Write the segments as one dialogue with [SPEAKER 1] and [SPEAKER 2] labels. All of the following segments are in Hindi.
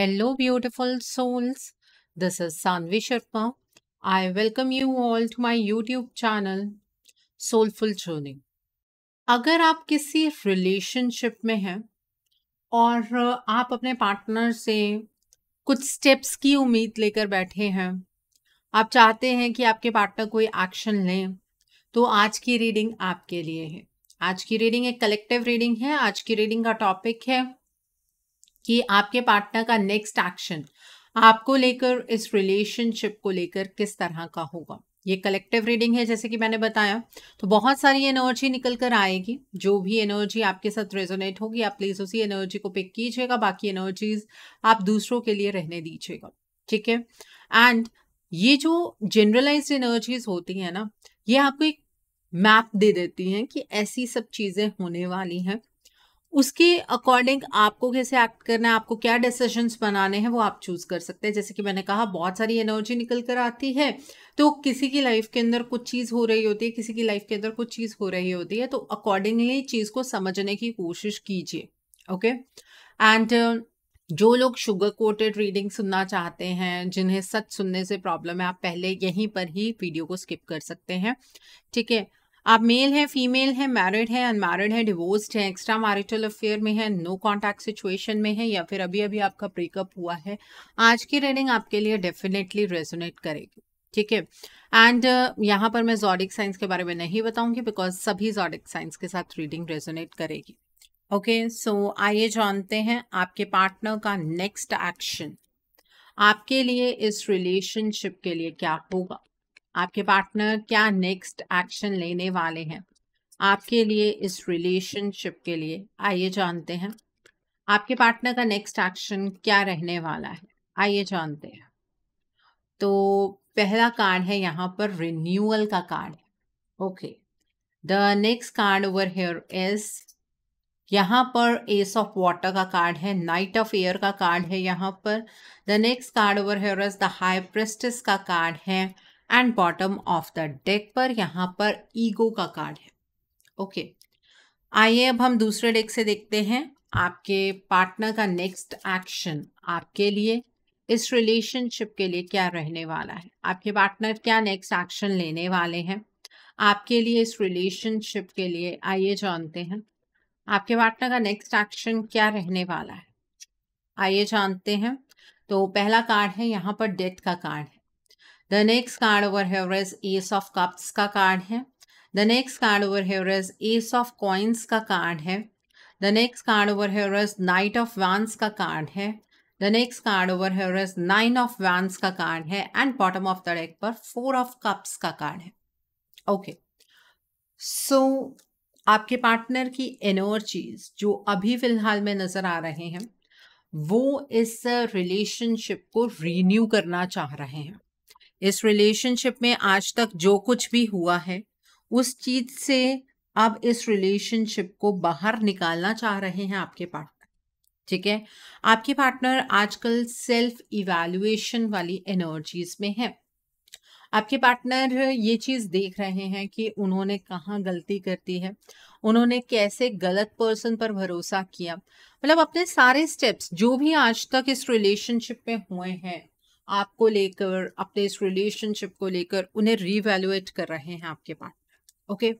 [SPEAKER 1] Hello beautiful souls this is Sanvi Sharma I welcome you all to my YouTube channel soulful journey अगर आप किसी रिलेशनशिप में हैं और आप अपने पार्टनर से कुछ स्टेप्स की उम्मीद लेकर बैठे हैं आप चाहते हैं कि आपके पार्टनर कोई एक्शन लें तो आज की रीडिंग आपके लिए है आज की रीडिंग एक कलेक्टिव रीडिंग है आज की रीडिंग का टॉपिक है कि आपके पार्टनर का नेक्स्ट एक्शन आपको लेकर इस रिलेशनशिप को लेकर किस तरह का होगा ये कलेक्टिव रीडिंग है जैसे कि मैंने बताया तो बहुत सारी एनर्जी निकल कर आएगी जो भी एनर्जी आपके साथ रेजोनेट होगी आप प्लीज उसी एनर्जी को पिक कीजिएगा बाकी एनर्जीज आप दूसरों के लिए रहने दीजिएगा ठीक है एंड ये जो जनरलाइज एनर्जीज होती है ना ये आपको एक मैप दे देती हैं कि ऐसी सब चीज़ें होने वाली हैं उसके अकॉर्डिंग आपको कैसे एक्ट करना है आपको क्या डिसीजंस बनाने हैं वो आप चूज़ कर सकते हैं जैसे कि मैंने कहा बहुत सारी एनर्जी निकल कर आती है तो किसी की लाइफ के अंदर कुछ चीज़ हो रही होती है किसी की लाइफ के अंदर कुछ चीज़ हो रही होती है तो अकॉर्डिंगली चीज़ को समझने की कोशिश कीजिए ओके एंड uh, जो लोग शुगर कोटेड रीडिंग सुनना चाहते हैं जिन्हें सच सुनने से प्रॉब्लम है आप पहले यहीं पर ही वीडियो को स्किप कर सकते हैं ठीक है आप मेल हैं फीमेल हैं मैरिड हैं अनमैरिड हैं डिवोर्स्ड हैं एक्स्ट्रा मैरिटल अफेयर में है नो कांटेक्ट सिचुएशन में है या फिर अभी अभी आपका ब्रेकअप हुआ है आज की रीडिंग आपके लिए डेफिनेटली रेजोनेट करेगी ठीक है एंड uh, यहाँ पर मैं जॉडिक साइंस के बारे में नहीं बताऊंगी बिकॉज सभी जॉडिक साइंस के साथ रीडिंग रेजोनेट करेगी ओके सो आइए जानते हैं आपके पार्टनर का नेक्स्ट एक्शन आपके लिए इस रिलेशनशिप के लिए क्या होगा आपके पार्टनर क्या नेक्स्ट एक्शन लेने वाले हैं आपके लिए इस रिलेशनशिप के लिए आइए जानते हैं आपके पार्टनर का नेक्स्ट एक्शन क्या रहने वाला है आइए जानते हैं तो पहला कार्ड है यहाँ पर रिन्यूअल का card okay the next card over here is यहाँ पर एस ऑफ वाटर का कार्ड है नाइट ऑफ एयर का कार्ड है यहाँ पर the next card over here is the high priestess का कार्ड है and bottom of the deck पर यहाँ पर ईगो का कार्ड है ओके okay. आइए अब हम दूसरे डेक से देखते हैं आपके पार्टनर का नेक्स्ट एक्शन आपके लिए इस रिलेशनशिप के लिए क्या रहने वाला है आपके पार्टनर क्या नेक्स्ट एक्शन लेने वाले हैं आपके लिए इस रिलेशनशिप के लिए आइए जानते हैं आपके पार्टनर का नेक्स्ट एक्शन क्या रहने वाला है आइए जानते हैं तो पहला कार्ड है यहाँ पर डेथ का कार्ड है the next card over here is ace of cups का कार्ड है the next card over here is ace of coins का कार्ड है the next card over here is knight of wands का कार्ड है the next card over here is nine of wands का कार्ड है and bottom of the deck पर फोर ऑफ कप्स का कार्ड है ओके सो आपके पार्टनर की एनर्जीज जो अभी फिलहाल में नजर आ रहे हैं वो इस रिलेशनशिप को रिन्यू करना चाह रहे हैं इस रिलेशनशिप में आज तक जो कुछ भी हुआ है उस चीज से आप इस रिलेशनशिप को बाहर निकालना चाह रहे हैं आपके पार्टनर ठीक है आपके पार्टनर आजकल सेल्फ इवेल्युएशन वाली एनर्जीज में है आपके पार्टनर ये चीज़ देख रहे हैं कि उन्होंने कहाँ गलती करती है उन्होंने कैसे गलत पर्सन पर भरोसा किया मतलब अपने सारे स्टेप्स जो भी आज तक इस रिलेशनशिप में हुए हैं आपको लेकर अपने इस रिलेशनशिप को लेकर उन्हें रीवैल्यूएट कर रहे हैं आपके पार्टनर ओके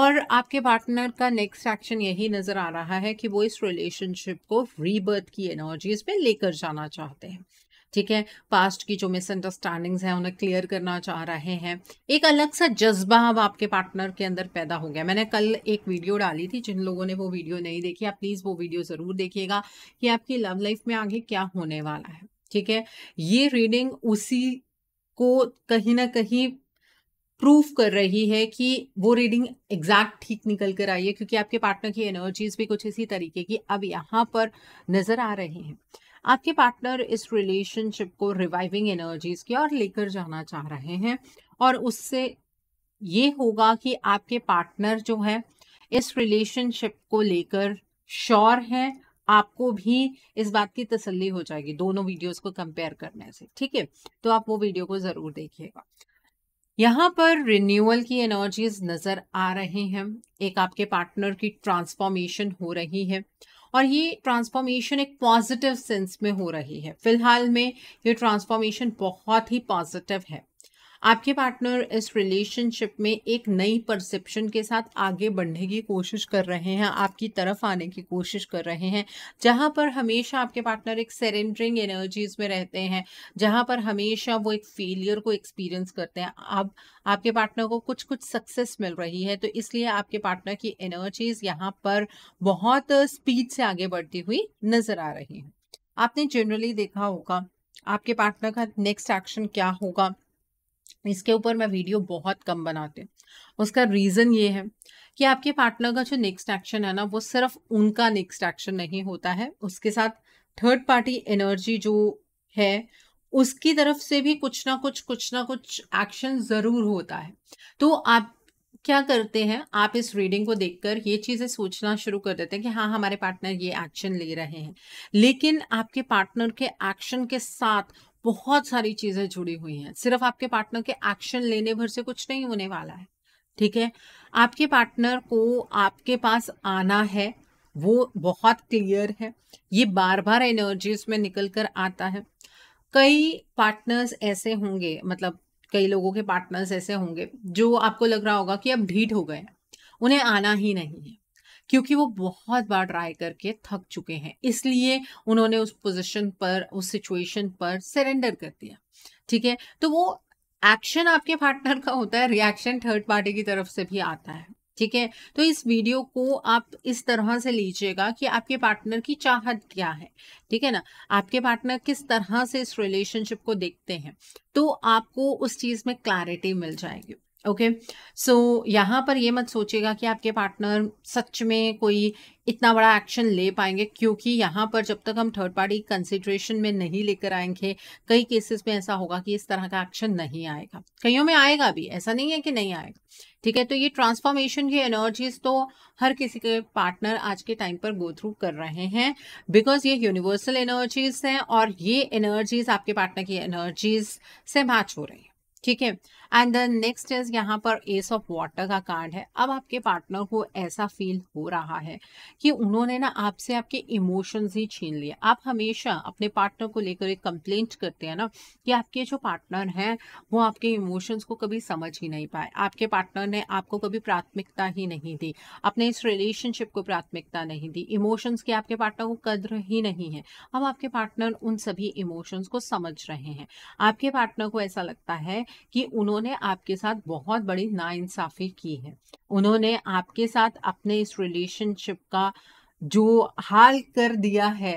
[SPEAKER 1] और आपके पार्टनर का नेक्स्ट एक्शन यही नज़र आ रहा है कि वो इस रिलेशनशिप को रीबर्थ की एनर्जीज में लेकर जाना चाहते हैं ठीक है पास्ट की जो मिसअंडरस्टैंडिंग्स हैं उन्हें क्लियर करना चाह रहे हैं एक अलग सा जज्बा अब आपके पार्टनर के अंदर पैदा हो गया मैंने कल एक वीडियो डाली थी जिन लोगों ने वो वीडियो नहीं देखी आप प्लीज़ वो वीडियो ज़रूर देखिएगा कि आपकी लव लाइफ में आगे क्या होने वाला है ठीक है ये रीडिंग उसी को कहीं ना कहीं प्रूफ कर रही है कि वो रीडिंग एग्जैक्ट ठीक निकल कर आई है क्योंकि आपके पार्टनर की एनर्जीज भी कुछ इसी तरीके की अब यहाँ पर नजर आ रहे हैं आपके पार्टनर इस रिलेशनशिप को रिवाइविंग एनर्जीज की ओर लेकर जाना चाह रहे हैं और उससे ये होगा कि आपके पार्टनर जो है इस रिलेशनशिप को लेकर श्योर हैं आपको भी इस बात की तसल्ली हो जाएगी दोनों वीडियोस को कंपेयर करने से ठीक है तो आप वो वीडियो को ज़रूर देखिएगा यहाँ पर रिन्यूअल की एनर्जीज नज़र आ रहे हैं एक आपके पार्टनर की ट्रांसफॉर्मेशन हो रही है और ये ट्रांसफॉर्मेशन एक पॉजिटिव सेंस में हो रही है फिलहाल में ये ट्रांसफॉर्मेशन बहुत ही पॉजिटिव है आपके पार्टनर इस रिलेशनशिप में एक नई परसेप्शन के साथ आगे बढ़ने की कोशिश कर रहे हैं आपकी तरफ आने की कोशिश कर रहे हैं जहाँ पर हमेशा आपके पार्टनर एक सरेंडरिंग एनर्जीज में रहते हैं जहाँ पर हमेशा वो एक फेलियर को एक्सपीरियंस करते हैं अब आपके पार्टनर को कुछ कुछ सक्सेस मिल रही है तो इसलिए आपके पार्टनर की एनर्जीज यहाँ पर बहुत स्पीड से आगे बढ़ती हुई नजर आ रही है आपने जनरली देखा होगा आपके पार्टनर का नेक्स्ट एक्शन क्या होगा इसके ऊपर मैं वीडियो बहुत कम बनाती हूँ उसका रीज़न ये है कि आपके पार्टनर का जो नेक्स्ट एक्शन है ना वो सिर्फ उनका नेक्स्ट एक्शन नहीं होता है उसके साथ थर्ड पार्टी एनर्जी जो है उसकी तरफ से भी कुछ ना कुछ कुछ ना कुछ एक्शन ज़रूर होता है तो आप क्या करते हैं आप इस रीडिंग को देखकर ये चीज़ें सोचना शुरू कर देते हैं कि हाँ हमारे पार्टनर ये एक्शन ले रहे हैं लेकिन आपके पार्टनर के एक्शन के साथ बहुत सारी चीजें जुड़ी हुई हैं सिर्फ आपके पार्टनर के एक्शन लेने भर से कुछ नहीं होने वाला है ठीक है आपके पार्टनर को आपके पास आना है वो बहुत क्लियर है ये बार बार एनर्जीज में निकल कर आता है कई पार्टनर्स ऐसे होंगे मतलब कई लोगों के पार्टनर्स ऐसे होंगे जो आपको लग रहा होगा कि अब ढीठ हो गए उन्हें आना ही नहीं है क्योंकि वो बहुत बार ट्राई करके थक चुके हैं इसलिए उन्होंने उस पोजिशन पर उस सिचुएशन पर सरेंडर कर दिया ठीक है तो वो एक्शन आपके पार्टनर का होता है रिएक्शन थर्ड पार्टी की तरफ से भी आता है ठीक है तो इस वीडियो को आप इस तरह से लीजिएगा कि आपके पार्टनर की चाहत क्या है ठीक है ना आपके पार्टनर किस तरह से इस रिलेशनशिप को देखते हैं तो आपको उस चीज़ में क्लैरिटी मिल जाएगी ओके सो यहाँ पर ये मत सोचिएगा कि आपके पार्टनर सच में कोई इतना बड़ा एक्शन ले पाएंगे क्योंकि यहाँ पर जब तक हम थर्ड पार्टी कंसिड्रेशन में नहीं लेकर आएंगे कई केसेस में ऐसा होगा कि इस तरह का एक्शन नहीं आएगा कईयों में आएगा भी ऐसा नहीं है कि नहीं आएगा ठीक है तो ये ट्रांसफॉर्मेशन की एनर्जीज तो हर किसी के पार्टनर आज के टाइम पर गो थ्रू कर रहे हैं बिकॉज ये यूनिवर्सल एनर्जीज हैं और ये एनर्जीज आपके पार्टनर की एनर्जीज से मैच हो रही है ठीक है एंड देन नेक्स्ट इज यहाँ पर एस ऑफ वाटर का कार्ड है अब आपके पार्टनर को ऐसा फील हो रहा है कि उन्होंने ना आपसे आपके इमोशंस ही छीन लिए आप हमेशा अपने पार्टनर को लेकर एक कंप्लेंट करते हैं ना कि आपके जो पार्टनर हैं वो आपके इमोशंस को कभी समझ ही नहीं पाए आपके पार्टनर ने आपको कभी प्राथमिकता ही नहीं दी अपने इस रिलेशनशिप को प्राथमिकता नहीं दी इमोशंस की आपके पार्टनर को कद्र ही नहीं है अब आपके पार्टनर उन सभी इमोशंस को समझ रहे हैं आपके पार्टनर को ऐसा लगता है कि उन्होंने उन्होंने आपके साथ बहुत बड़ी नाइंसाफ़ी की है उन्होंने आपके साथ अपने इस रिलेशनशिप का जो हाल कर दिया है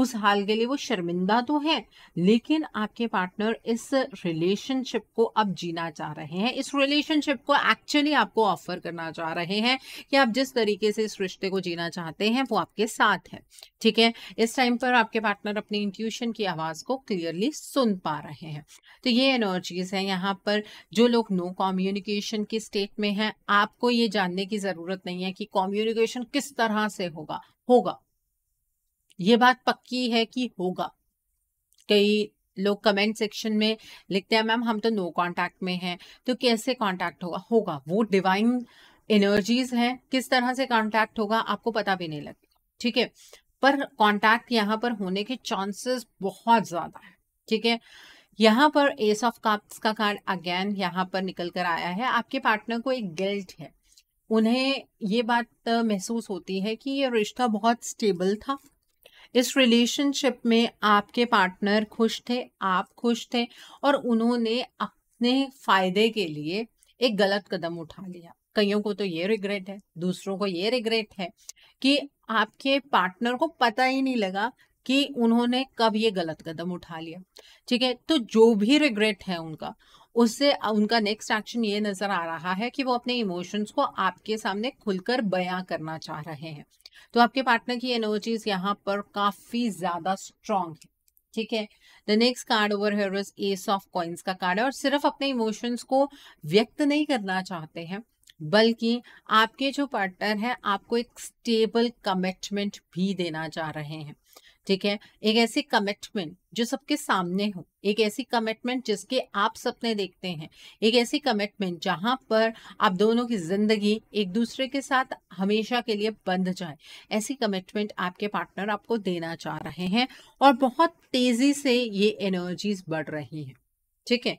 [SPEAKER 1] उस हाल के लिए वो शर्मिंदा तो है लेकिन आपके पार्टनर इस रिलेशनशिप को अब जीना चाह रहे हैं इस रिलेशनशिप को एक्चुअली आपको ऑफर करना चाह रहे हैं कि आप जिस तरीके से इस रिश्ते को जीना चाहते हैं वो आपके साथ है ठीक है इस टाइम पर आपके पार्टनर अपनी इंट्यूशन की आवाज़ को क्लियरली सुन पा रहे हैं तो ये एनर्जीज है यहाँ पर जो लोग नो कॉम्युनिकेशन की स्टेट में हैं आपको ये जानने की ज़रूरत नहीं है कि कॉम्युनिकेशन किस तरह से होगा होगा ये बात पक्की है कि होगा कई लोग कमेंट सेक्शन में लिखते हैं मैम हम तो नो कांटेक्ट में हैं तो कैसे कांटेक्ट होगा होगा वो डिवाइन एनर्जीज हैं किस तरह से कांटेक्ट होगा आपको पता भी नहीं लगेगा ठीक है पर कांटेक्ट यहाँ पर होने के चांसेस बहुत ज़्यादा है ठीक है यहाँ पर एस ऑफ कप्स का कार्ड अगेन यहाँ पर निकल कर आया है आपके पार्टनर को एक गिल्ट है उन्हें ये बात महसूस होती है कि ये रिश्ता बहुत स्टेबल था इस रिलेशनशिप में आपके पार्टनर खुश थे आप खुश थे और उन्होंने अपने फायदे के लिए एक गलत कदम उठा लिया कईयों को तो ये रिग्रेट है दूसरों को ये रिग्रेट है कि आपके पार्टनर को पता ही नहीं लगा कि उन्होंने कब ये गलत कदम उठा लिया ठीक है तो जो भी रिग्रेट है उनका उससे उनका नेक्स्ट एक्शन ये नजर आ रहा है कि वो अपने इमोशंस को आपके सामने खुलकर बयां करना चाह रहे हैं तो आपके पार्टनर की एनर्जीज यहाँ पर काफी ज्यादा स्ट्रांग है ठीक है the next card over here ace of coins का कार्ड है और सिर्फ अपने इमोशंस को व्यक्त नहीं करना चाहते हैं बल्कि आपके जो पार्टनर है आपको एक स्टेबल कमिटमेंट भी देना चाह रहे हैं ठीक है एक ऐसी कमिटमेंट जो सबके सामने हो एक ऐसी कमिटमेंट जिसके आप सपने देखते हैं एक ऐसी कमिटमेंट जहां पर आप दोनों की जिंदगी एक दूसरे के साथ हमेशा के लिए बंध जाए ऐसी कमिटमेंट आपके पार्टनर आपको देना चाह रहे हैं और बहुत तेजी से ये एनर्जीज बढ़ रही हैं ठीक है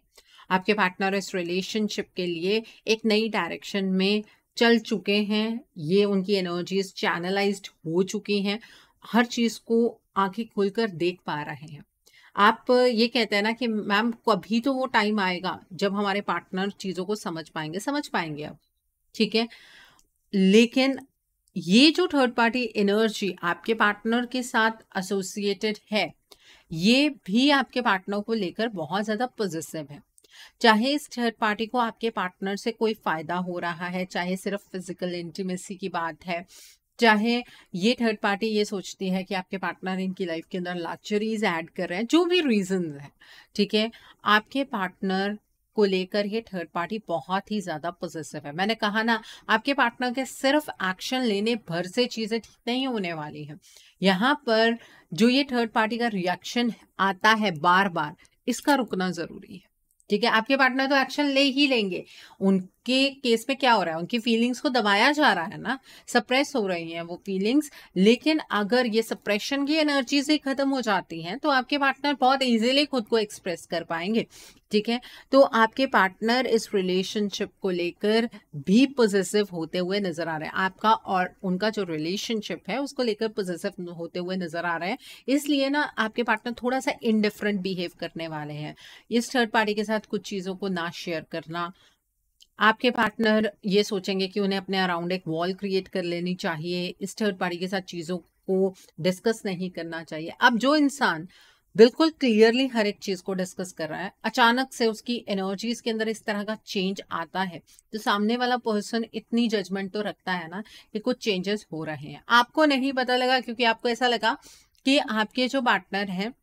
[SPEAKER 1] आपके पार्टनर इस रिलेशनशिप के लिए एक नई डायरेक्शन में चल चुके हैं ये उनकी एनर्जीज चैनलाइज्ड हो चुकी हैं हर चीज़ को आंखें खोलकर देख पा रहे हैं आप ये कहते हैं ना कि मैम कभी तो वो टाइम आएगा जब हमारे पार्टनर चीज़ों को समझ पाएंगे समझ पाएंगे अब ठीक है लेकिन ये जो थर्ड पार्टी एनर्जी आपके पार्टनर के साथ एसोसिएटेड है ये भी आपके पार्टनर को लेकर बहुत ज़्यादा पॉजिटिव है चाहे इस थर्ड पार्टी को आपके पार्टनर से कोई फ़ायदा हो रहा है चाहे सिर्फ फिजिकल इंटीमेसी की बात है चाहे ये थर्ड पार्टी ये सोचती है कि आपके पार्टनर इनकी लाइफ के अंदर लग्जरीज ऐड कर रहे हैं जो भी रीजन है ठीक है आपके पार्टनर को लेकर ये थर्ड पार्टी बहुत ही ज़्यादा पॉजिटिव है मैंने कहा ना आपके पार्टनर के सिर्फ एक्शन लेने भर से चीज़ें ठीक नहीं होने वाली हैं यहाँ पर जो ये थर्ड पार्टी का रिएक्शन आता है बार बार इसका रुकना ज़रूरी है ठीक है आपके पार्टनर तो एक्शन ले ही लेंगे उनके केस में क्या हो रहा है उनकी फीलिंग्स को दबाया जा रहा है ना सप्रेस हो रही हैं वो फीलिंग्स लेकिन अगर ये सप्रेशन की एनर्जी से खत्म हो जाती हैं तो आपके पार्टनर बहुत इजीली खुद को एक्सप्रेस कर पाएंगे ठीक है तो आपके पार्टनर इस रिलेशनशिप को लेकर भी पोजेसिव होते हुए नजर आ रहे हैं आपका और उनका जो रिलेशनशिप है उसको लेकर पोजेसिव होते हुए नजर आ रहे हैं इसलिए ना आपके पार्टनर थोड़ा सा इनडिफरेंट बिहेव करने वाले हैं इस थर्ड पार्टी के साथ कुछ चीज़ों को ना शेयर करना आपके पार्टनर ये सोचेंगे कि उन्हें अपने अराउंड एक वॉल क्रिएट कर लेनी चाहिए इस थर्ड पार्टी के साथ चीज़ों को डिस्कस नहीं करना चाहिए अब जो इंसान बिल्कुल क्लियरली हर एक चीज को डिस्कस कर रहा है अचानक से उसकी एनर्जीज के अंदर इस तरह का चेंज आता है तो सामने वाला पर्सन इतनी जजमेंट तो रखता है ना कि कुछ चेंजेस हो रहे हैं आपको नहीं पता लगा क्योंकि आपको ऐसा लगा कि आपके जो पार्टनर हैं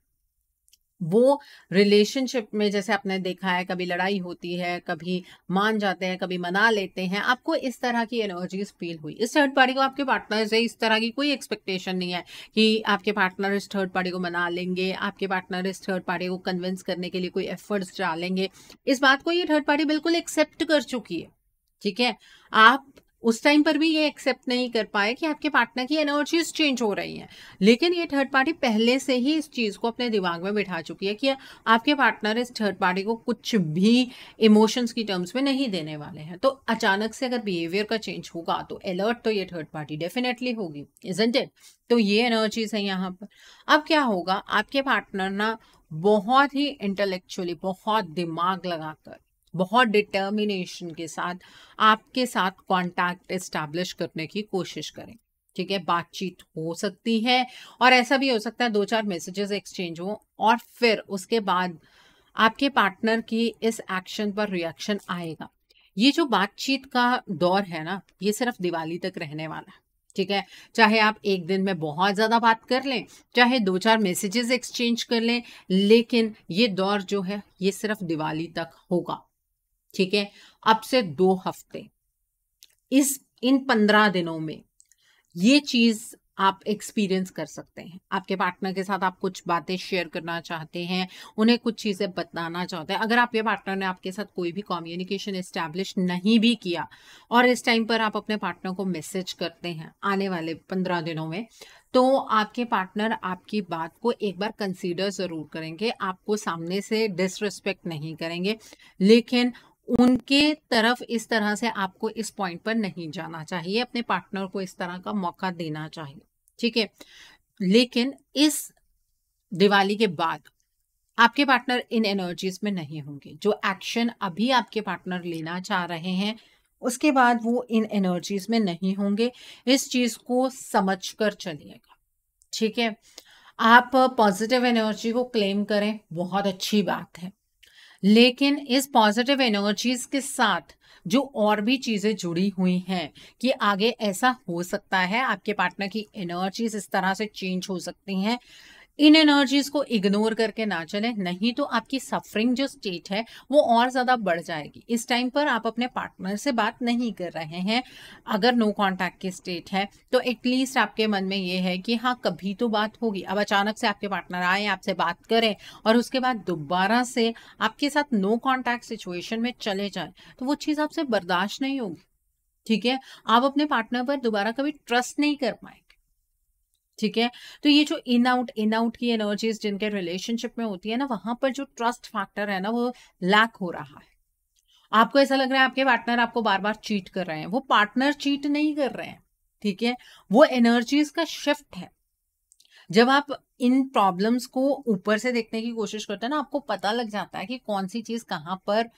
[SPEAKER 1] वो रिलेशनशिप में जैसे आपने देखा है कभी लड़ाई होती है कभी मान जाते हैं कभी मना लेते हैं आपको इस तरह की एनर्जीज फील हुई इस थर्ड पार्टी को आपके पार्टनर से इस तरह की कोई एक्सपेक्टेशन नहीं है कि आपके पार्टनर इस थर्ड पार्टी को मना लेंगे आपके पार्टनर इस थर्ड पार्टी को कन्विंस करने के लिए कोई एफर्ट्स डालेंगे इस बात को ये थर्ड पार्टी बिल्कुल एक्सेप्ट कर चुकी है ठीक है आप उस टाइम पर भी ये एक्सेप्ट नहीं कर पाए कि आपके पार्टनर की एनर्जीज चेंज हो रही हैं लेकिन ये थर्ड पार्टी पहले से ही इस चीज़ को अपने दिमाग में बिठा चुकी है कि आपके पार्टनर इस थर्ड पार्टी को कुछ भी इमोशंस की टर्म्स में नहीं देने वाले हैं तो अचानक से अगर बिहेवियर का चेंज होगा तो अलर्ट तो ये थर्ड पार्टी डेफिनेटली होगी इजेंट इट तो ये एनर्जीज है यहाँ पर अब क्या होगा आपके पार्टनर ना बहुत ही इंटेलेक्चुअली बहुत दिमाग लगाकर बहुत डिटर्मिनेशन के साथ आपके साथ कांटेक्ट इस्टेब्लिश करने की कोशिश करें ठीक है बातचीत हो सकती है और ऐसा भी हो सकता है दो चार मैसेजेस एक्सचेंज हो और फिर उसके बाद आपके पार्टनर की इस एक्शन पर रिएक्शन आएगा ये जो बातचीत का दौर है ना ये सिर्फ दिवाली तक रहने वाला है ठीक है चाहे आप एक दिन में बहुत ज़्यादा बात कर लें चाहे दो चार मैसेजेस एक्सचेंज कर लें लेकिन ये दौर जो है ये सिर्फ दिवाली तक होगा ठीक है अब से दो हफ्ते इस इन पंद्रह दिनों में ये चीज़ आप एक्सपीरियंस कर सकते हैं आपके पार्टनर के साथ आप कुछ बातें शेयर करना चाहते हैं उन्हें कुछ चीज़ें बताना चाहते हैं अगर आपके पार्टनर ने आपके साथ कोई भी कम्युनिकेशन इस्टेब्लिश नहीं भी किया और इस टाइम पर आप अपने पार्टनर को मैसेज करते हैं आने वाले पंद्रह दिनों में तो आपके पार्टनर आपकी बात को एक बार कंसीडर ज़रूर करेंगे आपको सामने से डिसरिस्पेक्ट नहीं करेंगे लेकिन उनके तरफ इस तरह से आपको इस पॉइंट पर नहीं जाना चाहिए अपने पार्टनर को इस तरह का मौका देना चाहिए ठीक है लेकिन इस दिवाली के बाद आपके पार्टनर इन एनर्जीज में नहीं होंगे जो एक्शन अभी आपके पार्टनर लेना चाह रहे हैं उसके बाद वो इन एनर्जीज में नहीं होंगे इस चीज़ को समझ कर चलिएगा ठीक है आप पॉजिटिव एनर्जी को क्लेम करें बहुत अच्छी बात है लेकिन इस पॉजिटिव एनर्जीज के साथ जो और भी चीज़ें जुड़ी हुई हैं कि आगे ऐसा हो सकता है आपके पार्टनर की एनर्जीज इस तरह से चेंज हो सकती हैं इन एनर्जीज को इग्नोर करके ना चले नहीं तो आपकी सफरिंग जो स्टेट है वो और ज़्यादा बढ़ जाएगी इस टाइम पर आप अपने पार्टनर से बात नहीं कर रहे हैं अगर नो कॉन्टैक्ट की स्टेट है तो एटलीस्ट आपके मन में ये है कि हाँ कभी तो बात होगी अब अचानक से आपके पार्टनर आए आपसे बात करें और उसके बाद दोबारा से आपके साथ नो कॉन्टैक्ट सिचुएशन में चले जाए तो वो चीज़ आपसे बर्दाश्त नहीं होगी ठीक है आप अपने पार्टनर पर दोबारा कभी ट्रस्ट नहीं कर पाए ठीक है तो ये जो इन आउट इन आउट की एनर्जीज जिनके रिलेशनशिप में होती है ना वहां पर जो ट्रस्ट फैक्टर है ना वो लैक हो रहा है आपको ऐसा लग रहा है आपके पार्टनर आपको बार बार चीट कर रहे हैं वो पार्टनर चीट नहीं कर रहे हैं ठीक है वो एनर्जीज का शिफ्ट है जब आप इन प्रॉब्लम्स को ऊपर से देखने की कोशिश करते हैं ना आपको पता लग जाता है कि कौन सी चीज कहाँ पर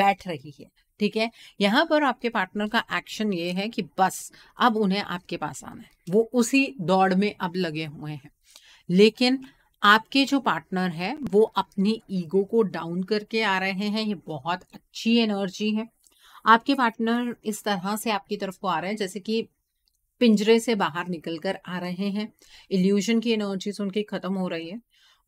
[SPEAKER 1] बैठ रही है ठीक है यहाँ पर आपके पार्टनर का एक्शन ये है कि बस अब उन्हें आपके पास आना है वो उसी दौड़ में अब लगे हुए हैं लेकिन आपके जो पार्टनर है वो अपनी ईगो को डाउन करके आ रहे हैं ये बहुत अच्छी एनर्जी है आपके पार्टनर इस तरह से आपकी तरफ को आ रहे हैं जैसे कि पिंजरे से बाहर निकल कर आ रहे हैं इल्यूजन की एनर्जीज उनकी खत्म हो रही है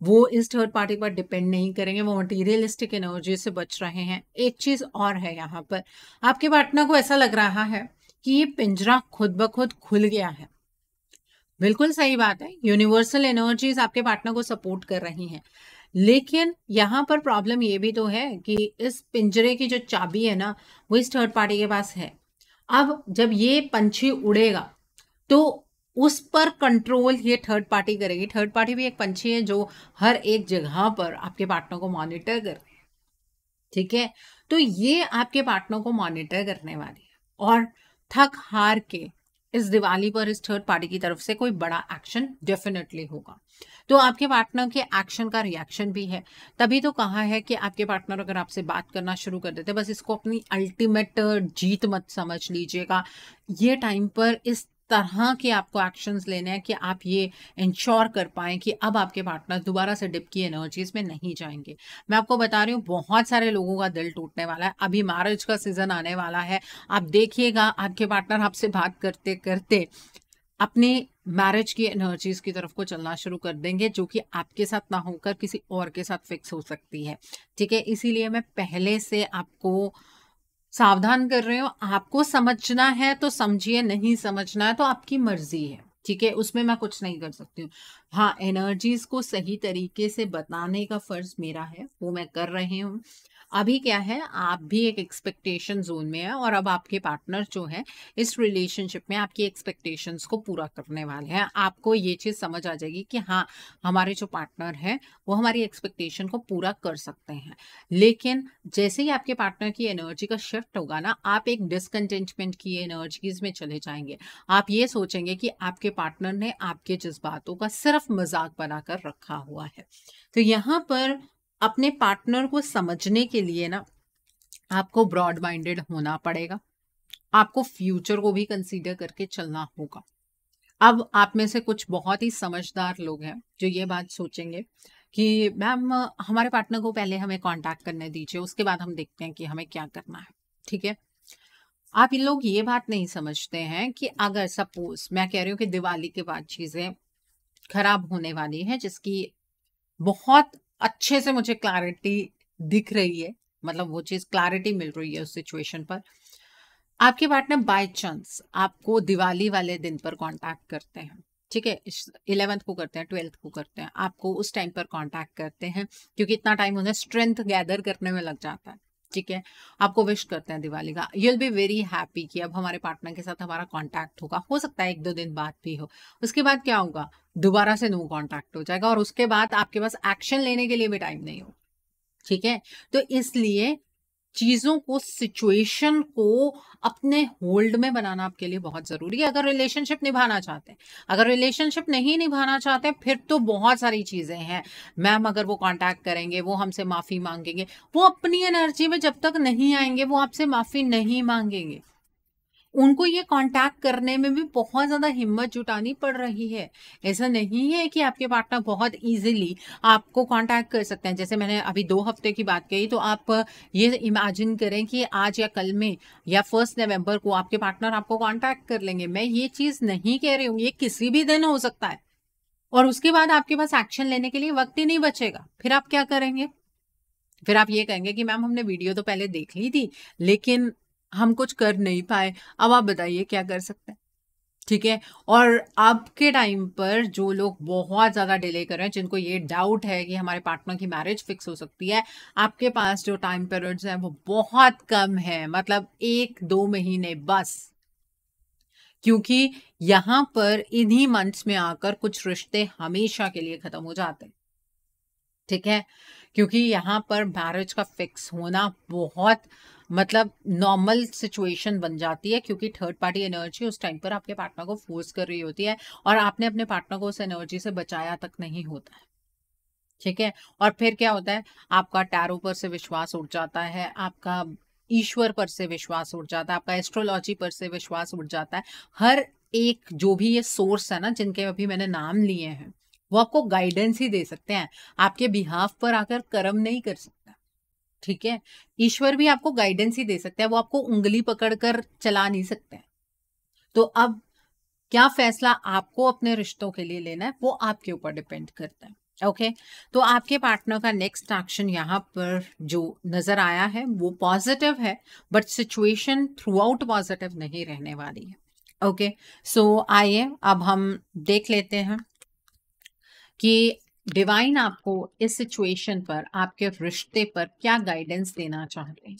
[SPEAKER 1] वो इस थर्ड पार्टी पर डिपेंड नहीं करेंगे वो मटीरियलिस्टिक एनर्जी से बच रहे हैं एक चीज़ और है यहाँ पर आपके पार्टनर को ऐसा लग रहा है कि ये पिंजरा खुद ब खुद खुल गया है बिल्कुल सही बात है यूनिवर्सल एनर्जीज आपके पार्टनर को सपोर्ट कर रही हैं लेकिन यहाँ पर प्रॉब्लम ये भी तो है कि इस पिंजरे की जो चाबी है ना वो इस थर्ड पार्टी के पास है अब जब ये पंछी उड़ेगा तो उस पर कंट्रोल ये थर्ड पार्टी करेगी थर्ड पार्टी भी एक पंछी है जो हर एक जगह पर आपके पार्टनर को मॉनिटर कर ठीक है तो ये आपके पार्टनर को मॉनिटर करने वाली है और थक हार के इस दिवाली पर इस थर्ड पार्टी की तरफ से कोई बड़ा एक्शन डेफिनेटली होगा तो आपके पार्टनर के एक्शन का रिएक्शन भी है तभी तो कहा है कि आपके पार्टनर अगर आपसे बात करना शुरू कर देते बस इसको अपनी अल्टीमेट जीत मत समझ लीजिएगा ये टाइम पर इस तरह के आपको एक्शंस लेने हैं कि आप ये इंश्योर कर पाएँ कि अब आपके पार्टनर दोबारा से डिप की एनर्जीज में नहीं जाएंगे मैं आपको बता रही हूँ बहुत सारे लोगों का दिल टूटने वाला है अभी मैरिज का सीजन आने वाला है आप देखिएगा आपके पार्टनर आपसे बात करते करते अपने मैरिज की एनर्जीज की तरफ को चलना शुरू कर देंगे जो कि आपके साथ ना होकर किसी और के साथ फिक्स हो सकती है ठीक है इसीलिए मैं पहले से आपको सावधान कर रहे हो आपको समझना है तो समझिए नहीं समझना है तो आपकी मर्जी है ठीक है उसमें मैं कुछ नहीं कर सकती हूँ हाँ एनर्जीज को सही तरीके से बताने का फर्ज मेरा है वो मैं कर रही हूँ अभी क्या है आप भी एक एक्सपेक्टेशन जोन में है और अब आपके पार्टनर जो है इस रिलेशनशिप में आपकी एक्सपेक्टेशंस को पूरा करने वाले हैं आपको ये चीज़ समझ आ जाएगी कि हाँ हमारे जो पार्टनर हैं वो हमारी एक्सपेक्टेशन को पूरा कर सकते हैं लेकिन जैसे ही आपके पार्टनर की एनर्जी का शिफ्ट होगा ना आप एक डिसकंटेंटमेंट की एनर्जीज में चले जाएंगे आप ये सोचेंगे कि आपके पार्टनर ने आपके जज्बातों का सिर्फ मजाक बनाकर रखा हुआ है तो यहाँ पर अपने पार्टनर को समझने के लिए ना आपको ब्रॉड माइंडेड होना पड़ेगा आपको फ्यूचर को भी कंसीडर करके चलना होगा अब आप में से कुछ बहुत ही समझदार लोग हैं जो ये बात सोचेंगे कि मैम हमारे पार्टनर को पहले हमें कांटेक्ट करने दीजिए उसके बाद हम देखते हैं कि हमें क्या करना है ठीक है आप इन लोग ये बात नहीं समझते हैं कि अगर सपोज मैं कह रही हूँ कि दिवाली के बाद चीज़ें खराब होने वाली है जिसकी बहुत अच्छे से मुझे क्लैरिटी दिख रही है मतलब वो चीज़ क्लैरिटी मिल रही है उस सिचुएशन पर आपके पार्टनर बाय चांस आपको दिवाली वाले दिन पर कांटेक्ट करते हैं ठीक है इलेवेंथ को करते हैं ट्वेल्थ को करते हैं आपको उस टाइम पर कांटेक्ट करते हैं क्योंकि इतना टाइम उन्हें स्ट्रेंथ गैदर करने में लग जाता है ठीक है आपको विश करते हैं दिवाली का यूल बी वेरी हैप्पी कि अब हमारे पार्टनर के साथ हमारा कांटेक्ट होगा हो सकता है एक दो दिन बाद भी हो उसके बाद क्या होगा दोबारा से नो कांटेक्ट हो जाएगा और उसके बाद आपके पास एक्शन लेने के लिए भी टाइम नहीं होगा ठीक है तो इसलिए चीज़ों को सिचुएशन को अपने होल्ड में बनाना आपके लिए बहुत ज़रूरी है अगर रिलेशनशिप निभाना चाहते हैं अगर रिलेशनशिप नहीं निभाना चाहते फिर तो बहुत सारी चीज़ें हैं मैम अगर वो कांटेक्ट करेंगे वो हमसे माफ़ी मांगेंगे वो अपनी एनर्जी में जब तक नहीं आएंगे वो आपसे माफ़ी नहीं मांगेंगे उनको ये कांटेक्ट करने में भी बहुत ज़्यादा हिम्मत जुटानी पड़ रही है ऐसा नहीं है कि आपके पार्टनर बहुत इजीली आपको कांटेक्ट कर सकते हैं जैसे मैंने अभी दो हफ्ते की बात कही तो आप ये इमेजिन करें कि आज या कल में या फर्स्ट नवंबर को आपके पार्टनर आपको कॉन्टैक्ट कर लेंगे मैं ये चीज़ नहीं कह रही हूँ ये किसी भी दिन हो सकता है और उसके बाद आपके पास एक्शन लेने के लिए वक्त ही नहीं बचेगा फिर आप क्या करेंगे फिर आप ये कहेंगे कि मैम हमने वीडियो तो पहले देख ली थी लेकिन हम कुछ कर नहीं पाए अब आप बताइए क्या कर सकते हैं ठीक है और अब के टाइम पर जो लोग बहुत ज़्यादा डिले कर रहे हैं जिनको ये डाउट है कि हमारे पार्टनर की मैरिज फिक्स हो सकती है आपके पास जो टाइम पीरियड्स हैं वो बहुत कम है मतलब एक दो महीने बस क्योंकि यहाँ पर इन्हीं मंथ्स में आकर कुछ रिश्ते हमेशा के लिए ख़त्म हो जाते हैं ठीक है क्योंकि यहाँ पर मैरिज का फिक्स होना बहुत मतलब नॉर्मल सिचुएशन बन जाती है क्योंकि थर्ड पार्टी एनर्जी उस टाइम पर आपके पार्टनर को फोर्स कर रही होती है और आपने अपने पार्टनर को उस एनर्जी से बचाया तक नहीं होता है ठीक है और फिर क्या होता है आपका टैरो पर से विश्वास उठ जाता है आपका ईश्वर पर से विश्वास उठ जाता है आपका एस्ट्रोलॉजी पर से विश्वास उठ जाता है हर एक जो भी ये सोर्स है ना जिनके अभी मैंने नाम लिए हैं वो आपको गाइडेंस ही दे सकते हैं आपके बिहाफ पर आकर कर्म नहीं कर सकते ठीक है ईश्वर भी आपको गाइडेंस ही दे सकते हैं वो आपको उंगली पकड़कर चला नहीं सकते तो अब क्या फैसला आपको अपने रिश्तों के लिए लेना है वो आपके ऊपर डिपेंड करता है ओके okay? तो आपके पार्टनर का नेक्स्ट एक्शन यहाँ पर जो नजर आया है वो पॉजिटिव है but situation throughout positive नहीं रहने वाली है ओके सो आइए अब हम देख लेते हैं कि डिवाइन आपको इस सिचुएशन पर आपके रिश्ते पर क्या गाइडेंस देना चाहते हैं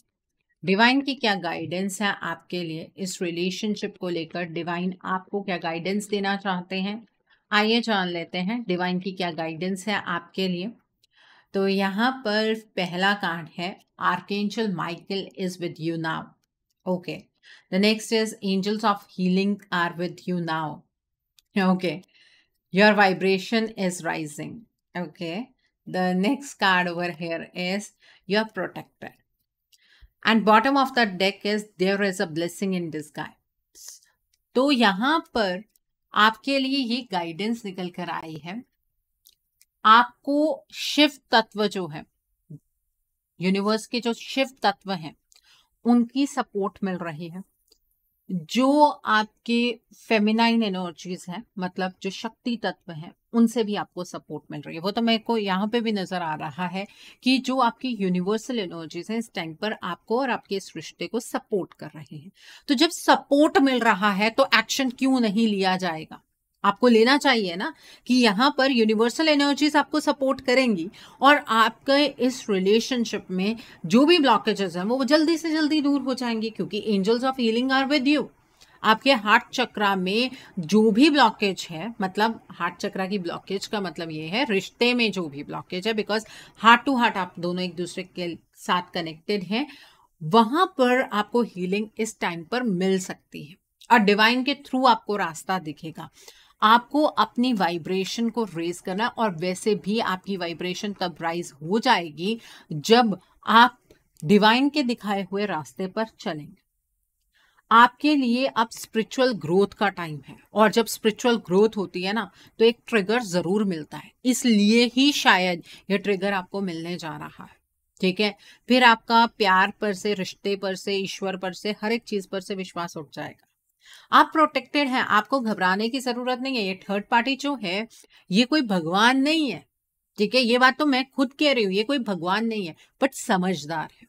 [SPEAKER 1] डिवाइन की क्या गाइडेंस है आपके लिए इस रिलेशनशिप को लेकर डिवाइन आपको क्या गाइडेंस देना चाहते हैं आइए जान लेते हैं डिवाइन की क्या गाइडेंस है आपके लिए तो यहाँ पर पहला कार्ड है archangel Michael is with you now okay the next is angels of healing are with you now okay your vibration is rising Okay. The next card over here is you're protected. And bottom of the deck is there is a blessing in disguise. to yahan par आपके लिए ये गाइडेंस निकल कर आई है आपको शिव तत्व जो है यूनिवर्स के जो शिव तत्व हैं उनकी सपोर्ट मिल रही है जो आपके फेमिनाइन एनर्जीज हैं मतलब जो शक्ति तत्व हैं उनसे भी आपको सपोर्ट मिल रही है वो तो मेरे को यहाँ पे भी नज़र आ रहा है कि जो आपकी यूनिवर्सल एनर्जीज हैं इस टाइम पर आपको और आपके इस रिश्ते को सपोर्ट कर रहे हैं तो जब सपोर्ट मिल रहा है तो एक्शन क्यों नहीं लिया जाएगा आपको लेना चाहिए ना कि यहाँ पर यूनिवर्सल एनर्जीज आपको सपोर्ट करेंगी और आपके इस रिलेशनशिप में जो भी ब्लॉकेजेस हैं वो जल्दी से जल्दी दूर हो जाएंगी क्योंकि angels of healing are with you आपके हार्ट चक्रा में जो भी ब्लॉकेज है मतलब हार्ट चक्रा की ब्लॉकेज का मतलब ये है रिश्ते में जो भी ब्लॉकेज है बिकॉज हार्ट टू हार्ट आप दोनों एक दूसरे के साथ कनेक्टेड हैं वहां पर आपको हीलिंग इस टाइम पर मिल सकती है और डिवाइन के थ्रू आपको रास्ता दिखेगा आपको अपनी वाइब्रेशन को रेज करना और वैसे भी आपकी वाइब्रेशन तब राइज हो जाएगी जब आप डिवाइन के दिखाए हुए रास्ते पर चलेंगे आपके लिए अब स्पिरिचुअल ग्रोथ का टाइम है और जब स्पिरिचुअल ग्रोथ होती है ना तो एक ट्रिगर जरूर मिलता है इसलिए ही शायद ये ट्रिगर आपको मिलने जा रहा है ठीक है फिर आपका प्यार पर से रिश्ते पर से ईश्वर पर से हर एक चीज पर से विश्वास उठ जाएगा आप प्रोटेक्टेड हैं आपको घबराने की जरूरत नहीं है ये थर्ड पार्टी जो है ये कोई भगवान नहीं है ठीक है ये बात तो मैं खुद कह रही हूँ ये कोई भगवान नहीं है बट समझदार है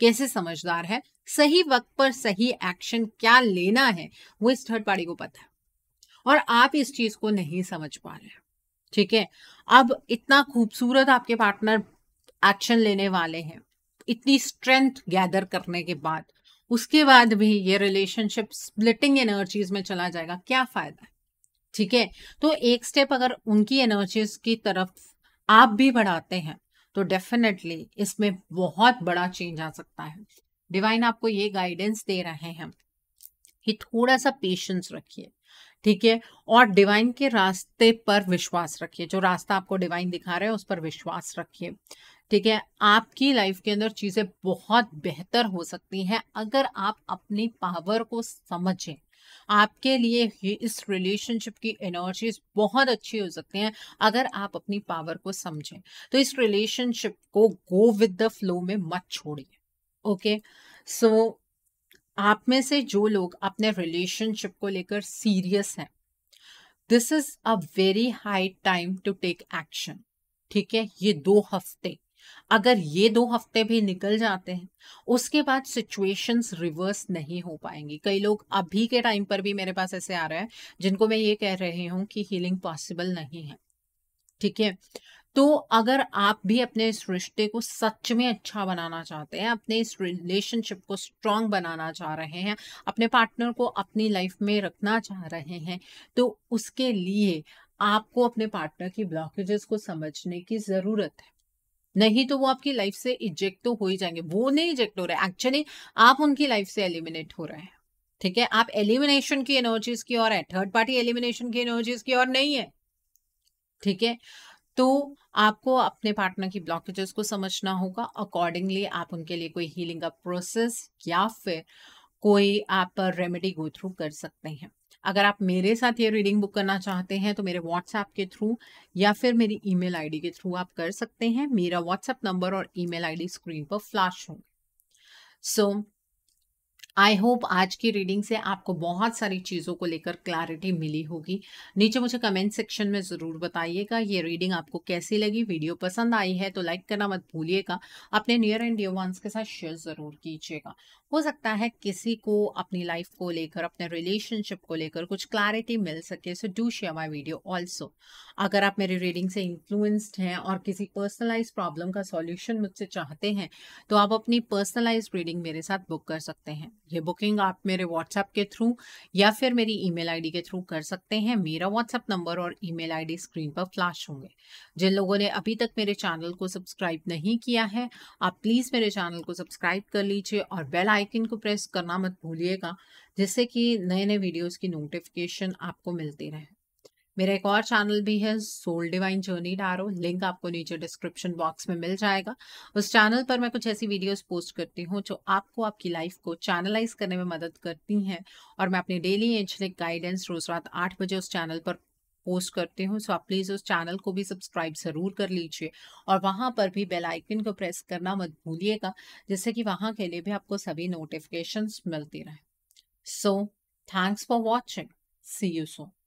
[SPEAKER 1] कैसे समझदार है सही वक्त पर सही एक्शन क्या लेना है वो इस थर्ड पार्टी को पता है और आप इस चीज को नहीं समझ पा रहे ठीक है अब इतना खूबसूरत आपके पार्टनर एक्शन लेने वाले हैं इतनी स्ट्रेंथ गैदर करने के बाद उसके बाद भी ये रिलेशनशिप स्प्लिटिंग एनर्जीज में चला जाएगा क्या फायदा है ठीक है तो एक स्टेप अगर उनकी एनर्जीज की तरफ आप भी बढ़ाते हैं तो डेफिनेटली इसमें बहुत बड़ा चेंज आ सकता है डिवाइन आपको ये गाइडेंस दे रहे हैं कि थोड़ा सा पेशेंस रखिए ठीक है और डिवाइन के रास्ते पर विश्वास रखिए जो रास्ता आपको डिवाइन दिखा रहे हैं उस पर विश्वास रखिए ठीक है आपकी लाइफ के अंदर चीज़ें बहुत बेहतर हो सकती हैं अगर आप अपनी पावर को समझें आपके लिए इस रिलेशनशिप की एनर्जीज बहुत अच्छी हो सकती हैं अगर आप अपनी पावर को समझें तो इस रिलेशनशिप को गो विद द फ्लो में मत छोड़िए ओके सो आप में से जो लोग अपने रिलेशनशिप को लेकर सीरियस हैं this is a very high time to take action ठीक है ये दो हफ्ते अगर ये दो हफ्ते भी निकल जाते हैं उसके बाद सिचुएशंस रिवर्स नहीं हो पाएंगी कई लोग अभी के टाइम पर भी मेरे पास ऐसे आ रहे हैं जिनको मैं ये कह रही हूँ कि हीलिंग पॉसिबल नहीं है ठीक है तो अगर आप भी अपने इस रिश्ते को सच में अच्छा बनाना चाहते हैं अपने इस रिलेशनशिप को स्ट्रांग बनाना चाह रहे हैं अपने पार्टनर को अपनी लाइफ में रखना चाह रहे हैं तो उसके लिए आपको अपने पार्टनर की ब्लॉकेजेस को समझने की ज़रूरत है नहीं तो वो आपकी लाइफ से इजेक्ट तो हो ही जाएंगे वो नहीं इजेक्ट हो रहे एक्चुअली आप उनकी लाइफ से एलिमिनेट हो रहे हैं ठीक है आप एलिमिनेशन की एनर्जीज की ओर है थर्ड पार्टी एलिमिनेशन की एनर्जीज की ओर नहीं है ठीक है तो आपको अपने पार्टनर की ब्लॉकेजेस को समझना होगा अकॉर्डिंगली आप उनके लिए कोई हीलिंग का प्रोसेस या फिर कोई आप रेमेडी गो थ्रू कर सकते हैं अगर आप मेरे साथ ये रीडिंग बुक करना चाहते हैं तो मेरे व्हाट्सएप के थ्रू या फिर मेरी ईमेल आईडी के थ्रू आप कर सकते हैं मेरा व्हाट्सएप नंबर और ईमेल आईडी स्क्रीन पर फ्लैश होंगे सो so, आई होप आज की रीडिंग से आपको बहुत सारी चीज़ों को लेकर क्लैरिटी मिली होगी नीचे मुझे कमेंट सेक्शन में ज़रूर बताइएगा ये रीडिंग आपको कैसी लगी वीडियो पसंद आई है तो लाइक करना मत भूलिएगा अपने नियर एंड डियर वंस के साथ शेयर ज़रूर कीजिएगा हो सकता है किसी को अपनी लाइफ को लेकर अपने रिलेशनशिप को लेकर कुछ क्लैरिटी मिल सके so do share my video also अगर आप मेरी रीडिंग से इन्फ्लुएंस्ड हैं और किसी पर्सनलाइज प्रॉब्लम का सॉल्यूशन मुझसे चाहते हैं तो आप अपनी पर्सनलाइज रीडिंग मेरे साथ बुक कर सकते हैं ये बुकिंग आप मेरे व्हाट्सएप के थ्रू या फिर मेरी ईमेल आईडी के थ्रू कर सकते हैं मेरा व्हाट्सएप नंबर और ईमेल आईडी स्क्रीन पर फ्लैश होंगे जिन लोगों ने अभी तक मेरे चैनल को सब्सक्राइब नहीं किया है आप प्लीज़ मेरे चैनल को सब्सक्राइब कर लीजिए और बेल आइकन को प्रेस करना मत भूलिएगा जिससे कि नए नए वीडियोज़ की नोटिफिकेशन आपको मिलती रहे मेरा एक और चैनल भी है सोल डिवाइन जर्नी डारो लिंक आपको नीचे डिस्क्रिप्शन बॉक्स में मिल जाएगा उस चैनल पर मैं कुछ ऐसी वीडियोस पोस्ट करती हूँ जो आपको आपकी लाइफ को चैनलाइज करने में मदद करती हैं और मैं अपनी डेली एंजलिक गाइडेंस रोज रात आठ बजे उस चैनल पर पोस्ट करती हूँ सो आप प्लीज़ उस चैनल को भी सब्सक्राइब ज़रूर कर लीजिए और वहाँ पर भी बेल आइकन को प्रेस करना मत भूलिएगा जिससे कि वहाँ के लिए भी आपको सभी नोटिफिकेशंस मिलती रहे so thanks for watching see you Son